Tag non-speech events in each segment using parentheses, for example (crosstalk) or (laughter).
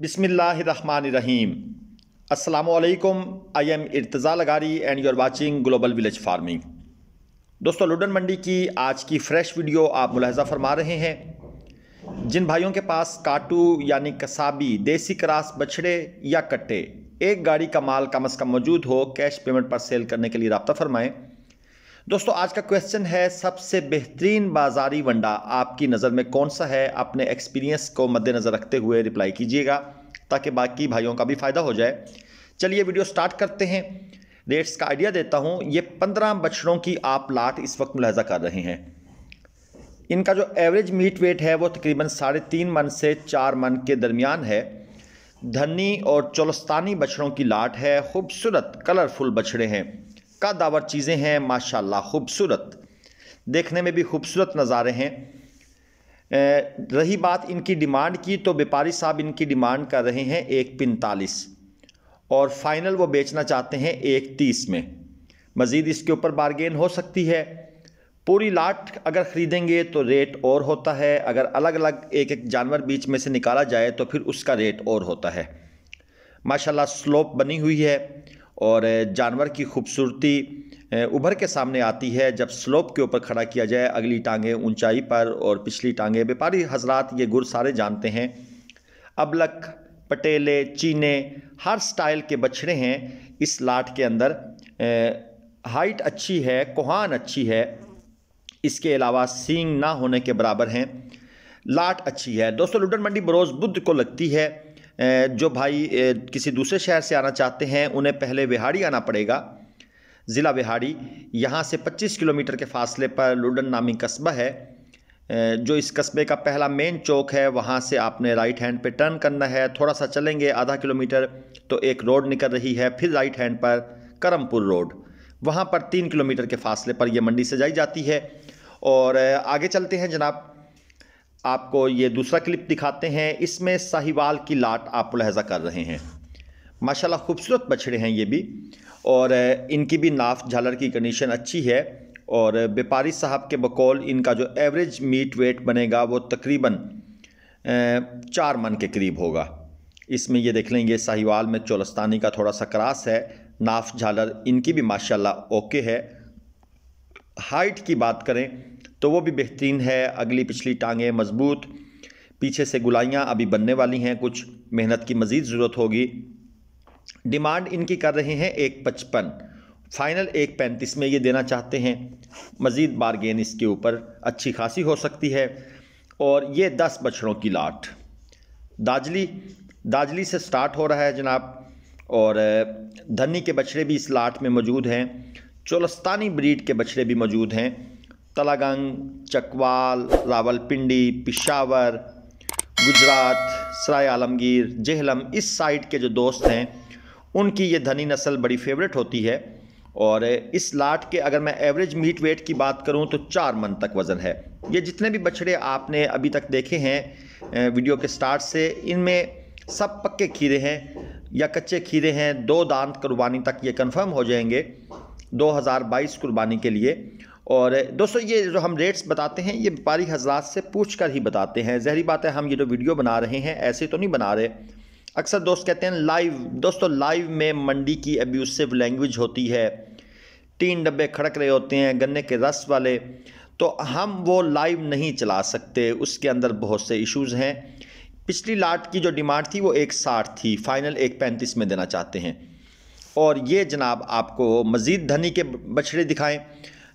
बिसमीम असलकम I am Irtaza Lagari and you are watching global village farming दोस्तों लुडन मंडी की आज की फ़्रेश वीडियो आप मुलाहजा फरमा रहे हैं जिन भाइयों के पास काटू यानी कसाबी देसी क्रास बछड़े या कट्टे एक गाड़ी का माल कम अज़ कम मौजूद हो कैश पेमेंट पर सेल करने के लिए रबता फरमाएँ दोस्तों आज का क्वेश्चन है सबसे बेहतरीन बाजारी वंडा आपकी नज़र में कौन सा है अपने एक्सपीरियंस को मद्देनज़र रखते हुए रिप्लाई कीजिएगा ताकि बाकी भाइयों का भी फ़ायदा हो जाए चलिए वीडियो स्टार्ट करते हैं रेट्स का आइडिया देता हूँ ये पंद्रह बछड़ों की आप लाट इस वक्त मुलाजा कर रहे हैं इनका जो एवरेज मीट वेट है वो तकरीबन साढ़े तीन मन से चार मन के दरमियान है धनी और चौलस्तानी बछड़ों की लाट है खूबसूरत कलरफुल बछड़े हैं दावर चीज़ें हैं माशाल्लाह खूबसूरत देखने में भी खूबसूरत नज़ारे हैं रही बात इनकी डिमांड की तो व्यापारी साहब इनकी डिमांड कर रहे हैं एक पैंतालीस और फाइनल वो बेचना चाहते हैं एक तीस में मज़ीद इसके ऊपर बारगेन हो सकती है पूरी लाट अगर ख़रीदेंगे तो रेट और होता है अगर अलग अलग एक एक जानवर बीच में से निकाला जाए तो फिर उसका रेट और होता है माशाल्लाह स्लोप बनी हुई है और जानवर की खूबसूरती उभर के सामने आती है जब स्लोप के ऊपर खड़ा किया जाए अगली टांगें ऊंचाई पर और पिछली टांगें व्यापारी हजरात ये गुर सारे जानते हैं अबलक पटेले चीने हर स्टाइल के बछड़े हैं इस लाट के अंदर हाइट अच्छी है कोहान अच्छी है इसके अलावा सींग ना होने के बराबर हैं लाट अच्छी है दोस्तों लुडन मंडी बरोज़ बुद्ध को लगती है जो भाई किसी दूसरे शहर से आना चाहते हैं उन्हें पहले विहाड़ी आना पड़ेगा ज़िला विहाड़ी यहाँ से 25 किलोमीटर के फासले पर लुडन नामी कस्बा है जो इस कस्बे का पहला मेन चौक है वहाँ से आपने राइट हैंड पे टर्न करना है थोड़ा सा चलेंगे आधा किलोमीटर तो एक रोड निकल रही है फिर राइट हैंड पर करमपुर रोड वहाँ पर तीन किलोमीटर के फासले पर यह मंडी सजाई जाती है और आगे चलते हैं जनाब आपको ये दूसरा क्लिप दिखाते हैं इसमें साहिवाल की लाट आप लहजा कर रहे हैं माशाल्लाह खूबसूरत बछड़े हैं ये भी और इनकी भी नाफ झालर की कंडीशन अच्छी है और व्यापारी साहब के बकौल इनका जो एवरेज मीट वेट बनेगा वो तकरीबन चार मन के करीब होगा इसमें ये देख लेंगे साहिवाल में चोलस्तानी का थोड़ा सा क्रास है नाफ झालर इनकी भी माशाल्लाह ओके है हाइट की बात करें तो वो भी बेहतरीन है अगली पिछली टांगें मजबूत पीछे से गुलाइयाँ अभी बनने वाली हैं कुछ मेहनत की मज़ीद ज़रूरत होगी डिमांड इनकी कर रहे हैं एक पचपन फाइनल एक पैंतीस में ये देना चाहते हैं मज़ीद बारगेन इसके ऊपर अच्छी खासी हो सकती है और ये दस बछड़ों की लाट दाजली दाजली से स्टार्ट हो रहा है जनाब और धनी के बछड़े भी इस लाट में मौजूद हैं चोलस्तानी ब्रीड के बछड़े भी मौजूद हैं तलागंग चकवाल रावलपिंडी पिशावर गुजरात सराय आलमगीर जेहलम इस साइड के जो दोस्त हैं उनकी ये धनी नस्ल बड़ी फेवरेट होती है और इस लाट के अगर मैं एवरेज मीट वेट की बात करूं तो चार मन तक वज़न है ये जितने भी बछड़े आपने अभी तक देखे हैं वीडियो के स्टार्ट से इनमें सब पक्के खीरे हैं या कच्चे खीरे हैं दो दांत कुर्बानी तक ये कंफर्म हो जाएंगे 2022 कुर्बानी के लिए और दोस्तों ये जो हम रेट्स बताते हैं ये व्यापारी हजरात से पूछ कर ही बताते हैं जहरी बात है हम ये जो वीडियो बना रहे हैं ऐसे तो नहीं बना रहे अक्सर दोस्त कहते हैं लाइव दोस्तों लाइव में मंडी की एब्यूसिव लैंग्वेज होती है तीन डब्बे खड़क रहे होते हैं गन्ने के रस वाले तो हम वो लाइव नहीं चला सकते उसके अंदर बहुत से इश्यूज़ हैं पिछली लाट की जो डिमांड थी वो एक साठ थी फाइनल एक पैंतीस में देना चाहते हैं और ये जनाब आपको मज़ीद धनी के बछड़े दिखाएं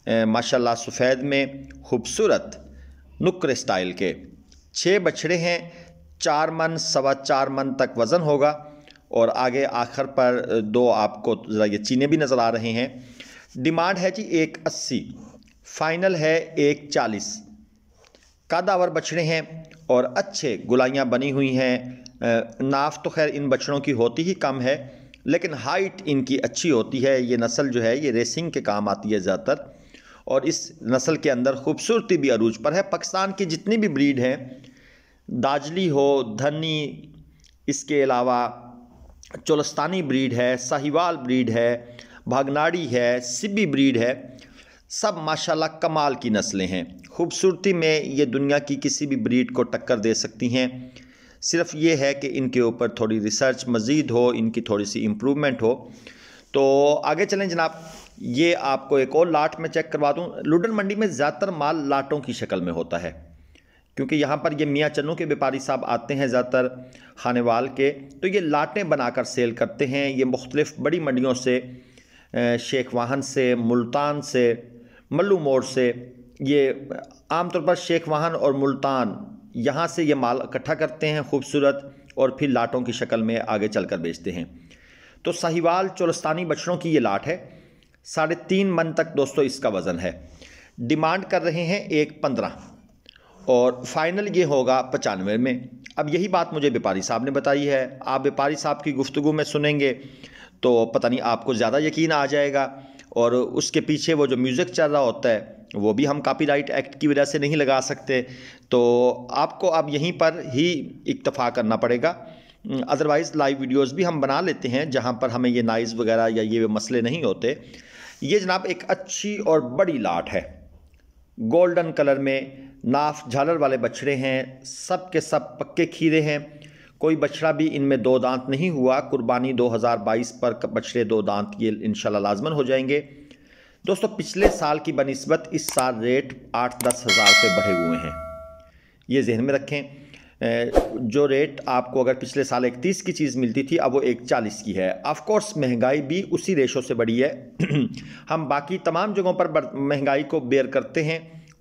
माशाल्लाह सफ़ेद में खूबसूरत नुक्र स्टाइल के छः बछड़े हैं चार मन सवा चार मन तक वज़न होगा और आगे आखिर पर दो आपको ज़रा ये चीने भी नज़र आ रहे हैं डिमांड है जी एक अस्सी फाइनल है एक चालीस कादावर बछड़े हैं और अच्छे गुलाइयाँ बनी हुई हैं नाफ तो खैर इन बछड़ों की होती ही कम है लेकिन हाइट इनकी अच्छी होती है ये नस्ल जो है ये रेसिंग के काम आती है ज़्यादातर और इस नस्ल के अंदर खूबसूरती भी अरूज पर है पाकिस्तान की जितनी भी ब्रीड हैं दाजली हो धनी इसके अलावा चोलस्तानी ब्रीड है साहिवाल ब्रीड है भागनाड़ी है सिब्बी ब्रीड है सब माशाल्लाह कमाल की नस्लें हैं खूबसूरती में ये दुनिया की किसी भी ब्रीड को टक्कर दे सकती हैं सिर्फ ये है कि इनके ऊपर थोड़ी रिसर्च मज़ीद हो इनकी थोड़ी सी इम्प्रूवमेंट हो तो आगे चलें जनाब ये आपको एक और लाट में चेक करवा दूँ लुडन मंडी में ज़्यादातर माल लाटों की शक्ल में होता है क्योंकि यहाँ पर ये मियाँ चन्नू के व्यापारी साहब आते हैं ज़्यादातर खानेवाल के तो ये लाटें बनाकर सेल करते हैं ये मुख्तलिफ़ बड़ी मंडियों से शेख वाहन से मुल्तान से मल्लू मोड़ से ये आमतौर पर शेख वाहन और मुल्तान यहाँ से ये माल इकट्ठा करते हैं खूबसूरत और फिर लाटों की शक्ल में आगे चलकर बेचते हैं तो साहिवाल चोलस्तानी बछड़ों की ये लाट है साढ़े तीन मन तक दोस्तों इसका वज़न है डिमांड कर रहे हैं एक पंद्रह और फाइनल ये होगा पचानवे में अब यही बात मुझे व्यापारी साहब ने बताई है आप व्यापारी साहब की गुफ्तु में सुनेंगे तो पता नहीं आपको ज़्यादा यकीन आ जाएगा और उसके पीछे वो जो म्यूज़िक चल रहा होता है वो भी हम कॉपीराइट एक्ट की वजह से नहीं लगा सकते तो आपको अब यहीं पर ही इक्तफा करना पड़ेगा अदरवाइज़ लाइव वीडियोस भी हम बना लेते हैं जहाँ पर हमें ये नाइज़ वगैरह या ये मसले नहीं होते ये जनाब एक अच्छी और बड़ी लाट है गोल्डन कलर में नाफ झालर वाले बछड़े हैं सब के सब पक्के खीरे हैं कोई बछड़ा भी इनमें दो दांत नहीं हुआ कुर्बानी 2022 पर बछड़े दो दांत ये इन लाजमन हो जाएंगे दोस्तों पिछले साल की बनस्बत इस साल रेट आठ दस हज़ार से बढ़े हुए हैं ये जहन में रखें जो रेट आपको अगर पिछले साल इकतीस की चीज़ मिलती थी अब वो एक चालीस की है ऑफकोर्स महंगाई भी उसी रेशो से बढ़ी है (clears throat) हम बाकी तमाम जगहों पर महंगाई को बेयर करते हैं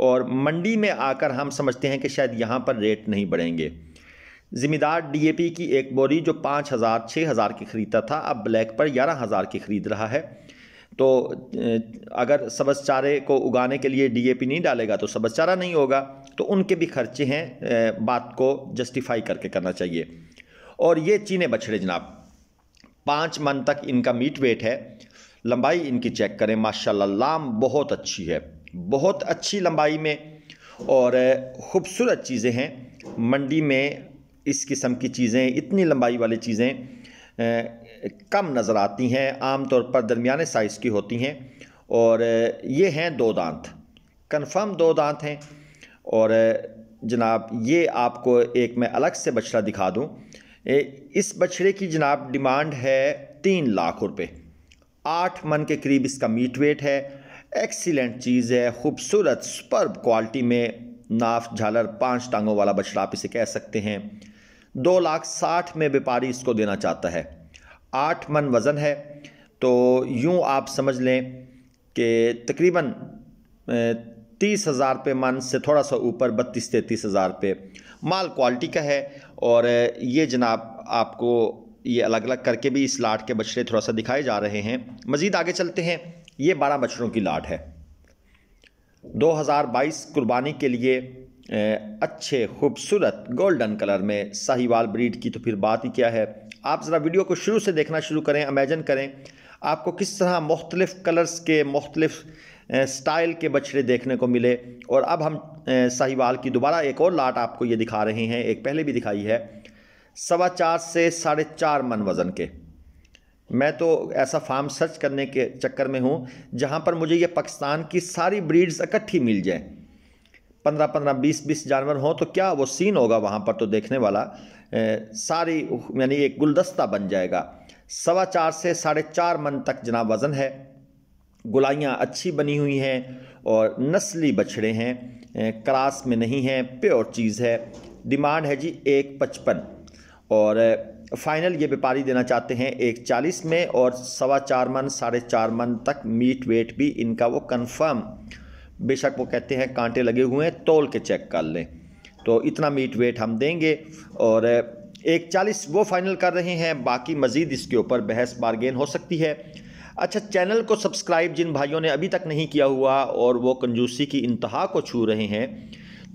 और मंडी में आकर हम समझते हैं कि शायद यहाँ पर रेट नहीं बढ़ेंगे ज़िम्मेदार डीएपी की एक बोरी जो पाँच हज़ार छः हज़ार की ख़रीदता था अब ब्लैक पर ग्यारह हज़ार की ख़रीद रहा है तो अगर सबस चारे को उगाने के लिए डीएपी नहीं डालेगा तो सबस चारा नहीं होगा तो उनके भी खर्चे हैं बात को जस्टिफाई करके करना चाहिए और ये चीने बछड़े जनाब पाँच मन तक इनका मीट वेट है लंबाई इनकी चेक करें माशाल्लाह लाम बहुत अच्छी है बहुत अच्छी लंबाई में और ख़ूबसूरत चीज़ें हैं मंडी में इस किस्म की चीज़ें इतनी लंबाई वाली चीज़ें कम नज़र आती हैं आम तौर पर दरमिया साइज़ की होती हैं और ये हैं दो दांत कन्फर्म दो दांत हैं और जनाब ये आपको एक मैं अलग से बछड़ा दिखा दूँ इस बछड़े की जनाब डिमांड है तीन लाख रुपये आठ मन के करीब इसका मीट वेट है एक्सीलेंट चीज़ है खूबसूरत सुपर क्वालिटी में नाफ झालर पांच टांगों वाला बछड़ा आप इसे कह सकते हैं दो लाख साठ में व्यापारी इसको देना चाहता है आठ मन वज़न है तो यूं आप समझ लें कि तकरीबन तीस हज़ार रुपये मन से थोड़ा सा ऊपर बत्तीस तैंतीस हज़ार रुपये माल क्वालिटी का है और ये जनाब आपको ये अलग अलग करके भी इस लाट के बछड़े थोड़ा सा दिखाए जा रहे हैं मज़ीद आगे चलते हैं ये बारह बछड़ों की लाट है 2022 कुर्बानी के लिए अच्छे खूबसूरत गोल्डन कलर में साहिवाल ब्रीड की तो फिर बात ही क्या है आप ज़रा वीडियो को शुरू से देखना शुरू करें अमेजन करें आपको किस तरह मुख्तलिफ़ कलर्स के मुख्तलिफ़ स्टाइल के बछड़े देखने को मिले और अब हम साहिवाल की दोबारा एक और लाट आपको ये दिखा रहे हैं एक पहले भी दिखाई है सवा चार से साढ़े चार मन वज़न के मैं तो ऐसा फार्म सर्च करने के चक्कर में हूँ जहाँ पर मुझे ये पाकिस्तान की सारी ब्रीड्स इकट्ठी मिल जाएँ पंद्रह पंद्रह बीस बीस जानवर हों तो क्या वो सीन होगा वहाँ पर तो देखने वाला सारी यानी एक गुलदस्ता बन जाएगा सवा चार से साढ़े चार मन तक जनाब वज़न है गुलाइयाँ अच्छी बनी हुई हैं और नस्ली बछड़े हैं क्रास में नहीं हैं प्योर चीज़ है डिमांड है जी एक पचपन और फाइनल ये व्यापारी देना चाहते हैं एक चालीस में और सवा चार मन साढ़े चार मन तक मीट वेट भी इनका वो कंफर्म बेशक वो कहते हैं कांटे लगे हुए हैं तोल के चेक कर लें तो इतना मीट वेट हम देंगे और एक चालीस वो फाइनल कर रहे हैं बाकी मज़ीद इसके ऊपर बहस बारगेन हो सकती है अच्छा चैनल को सब्सक्राइब जिन भाइयों ने अभी तक नहीं किया हुआ और वो कंजूसी की इंतहा को छू रहे हैं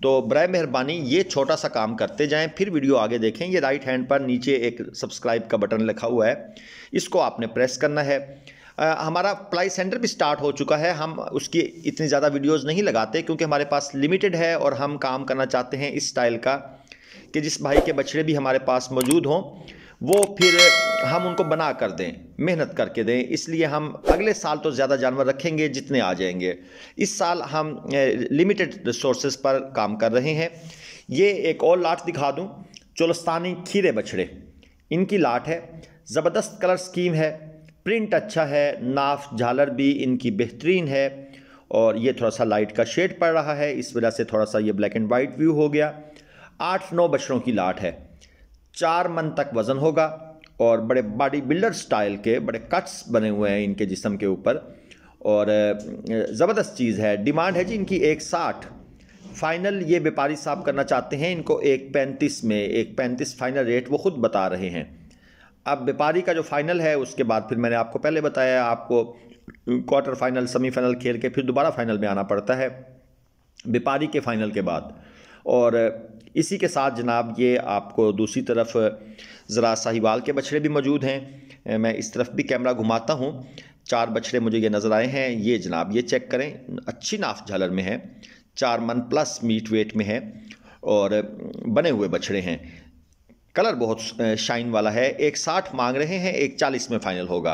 तो बर मेहरबानी ये छोटा सा काम करते जाएं फिर वीडियो आगे देखें ये राइट हैंड पर नीचे एक सब्सक्राइब का बटन लिखा हुआ है इसको आपने प्रेस करना है आ, हमारा प्लाई सेंटर भी स्टार्ट हो चुका है हम उसकी इतनी ज़्यादा वीडियोस नहीं लगाते क्योंकि हमारे पास लिमिटेड है और हम काम करना चाहते हैं इस स्टाइल का कि जिस भाई के बछड़े भी हमारे पास मौजूद हों वो फिर हम उनको बना कर दें मेहनत करके दें इसलिए हम अगले साल तो ज़्यादा जानवर रखेंगे जितने आ जाएंगे इस साल हम लिमिटेड रिसोर्सेज पर काम कर रहे हैं ये एक और लाट दिखा दूँ चोलस्तानी खीरे बछड़े इनकी लाट है ज़बरदस्त कलर स्कीम है प्रिंट अच्छा है नाफ झालर भी इनकी बेहतरीन है और ये थोड़ा सा लाइट का शेड पड़ रहा है इस वजह से थोड़ा सा ये ब्लैक एंड वाइट व्यू हो गया आठ नौ बछड़ों की लाट है चार मन तक वज़न होगा और बड़े बॉडी बिल्डर स्टाइल के बड़े कट्स बने हुए हैं इनके जिसम के ऊपर और ज़बरदस्त चीज़ है डिमांड है जी इनकी एक साठ फाइनल ये व्यापारी साहब करना चाहते हैं इनको एक पैंतीस में एक पैंतीस फाइनल रेट वो खुद बता रहे हैं अब व्यापारी का जो फाइनल है उसके बाद फिर मैंने आपको पहले बताया आपको क्वार्टर फाइनल सेमीफाइनल खेल के फिर दोबारा फाइनल में आना पड़ता है व्यापारी के फाइनल के बाद और इसी के साथ जनाब ये आपको दूसरी तरफ ज़रा साहिवाल के बछड़े भी मौजूद हैं मैं इस तरफ भी कैमरा घुमाता हूँ चार बछड़े मुझे ये नज़र आए हैं ये जनाब ये चेक करें अच्छी नाफ झालर में है चार मन प्लस मीट वेट में है और बने हुए बछड़े हैं कलर बहुत शाइन वाला है एक साठ मांग रहे हैं एक चालीस में फाइनल होगा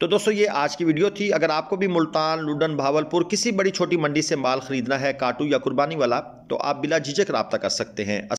तो दोस्तों ये आज की वीडियो थी अगर आपको भी मुल्तान लुडन भावलपुर किसी बड़ी छोटी मंडी से माल खरीदना है काटू या कुर्बानी वाला तो आप बिला झिझक रबता कर सकते हैं